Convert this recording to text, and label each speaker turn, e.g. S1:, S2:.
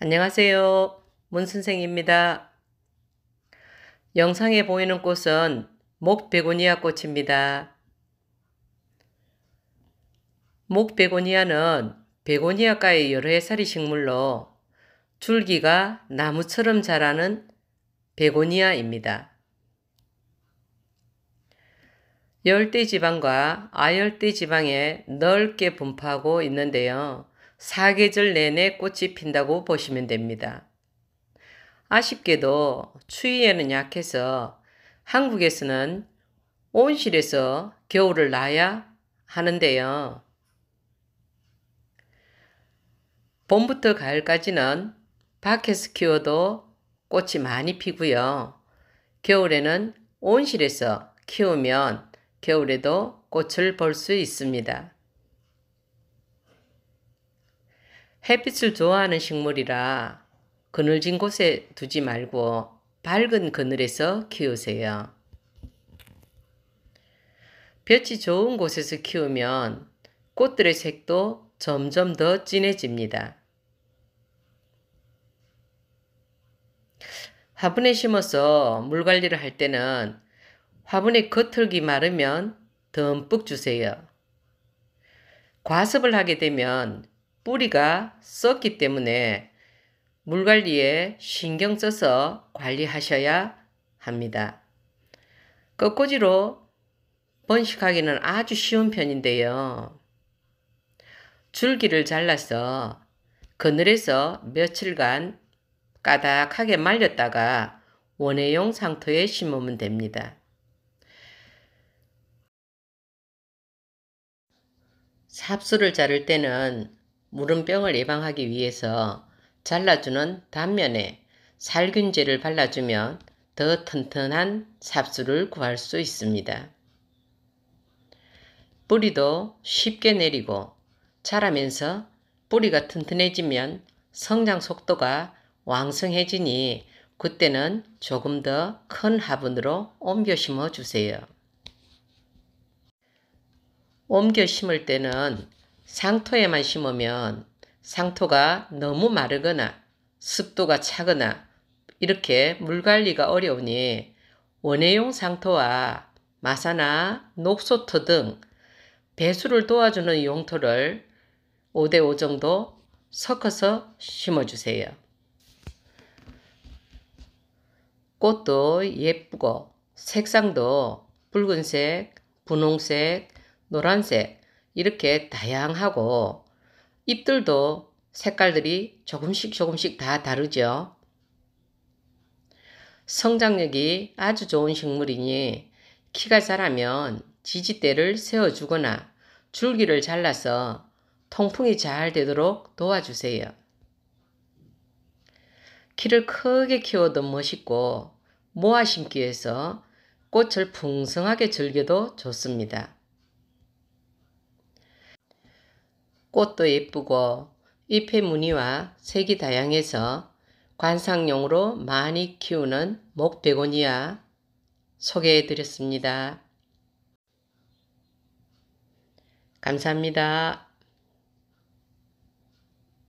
S1: 안녕하세요. 문선생입니다. 영상에 보이는 꽃은 목베고니아 꽃입니다. 목베고니아는 베고니아과의 여러 해살이 식물로 줄기가 나무처럼 자라는 베고니아입니다. 열대 지방과 아열대 지방에 넓게 분포하고 있는데요. 사계절 내내 꽃이 핀다고 보시면 됩니다. 아쉽게도 추위에는 약해서 한국에서는 온실에서 겨울을 나야 하는데요. 봄부터 가을까지는 밖에서 키워도 꽃이 많이 피고요. 겨울에는 온실에서 키우면 겨울에도 꽃을 볼 수 있습니다. 햇빛을 좋아하는 식물이라 그늘진 곳에 두지 말고 밝은 그늘에서 키우세요. 볕이 좋은 곳에서 키우면 꽃들의 색도 점점 더 진해집니다. 화분에 심어서 물 관리를 할 때는 화분의 겉흙이 마르면 듬뿍 주세요. 과습을 하게 되면 뿌리가 썩기 때문에 물 관리에 신경 써서 관리하셔야 합니다. 꺾꽂이로 번식하기는 아주 쉬운 편인데요. 줄기를 잘라서 그늘에서 며칠간 까닥하게 말렸다가 원예용 상토에 심으면 됩니다. 삽수를 자를 때는 무름병을 예방하기 위해서 잘라주는 단면에 살균제를 발라주면 더 튼튼한 삽수를 구할 수 있습니다. 뿌리도 쉽게 내리고 자라면서 뿌리가 튼튼해지면 성장 속도가 왕성해지니 그때는 조금 더 큰 화분으로 옮겨 심어 주세요. 옮겨 심을 때는 상토에만 심으면 상토가 너무 마르거나 습도가 차거나 이렇게 물 관리가 어려우니 원예용 상토와 마사나 녹소토 등 배수를 도와주는 용토를 5대5 정도 섞어서 심어주세요. 꽃도 예쁘고 색상도 붉은색, 분홍색, 노란색, 이렇게 다양하고 잎들도 색깔들이 조금씩 조금씩 다 다르죠. 성장력이 아주 좋은 식물이니 키가 자라면 지지대를 세워주거나 줄기를 잘라서 통풍이 잘 되도록 도와주세요. 키를 크게 키워도 멋있고 모아 심기에서 꽃을 풍성하게 즐겨도 좋습니다. 꽃도 예쁘고 잎의 무늬와 색이 다양해서 관상용으로 많이 키우는 목베고니아 소개해 드렸습니다. 감사합니다.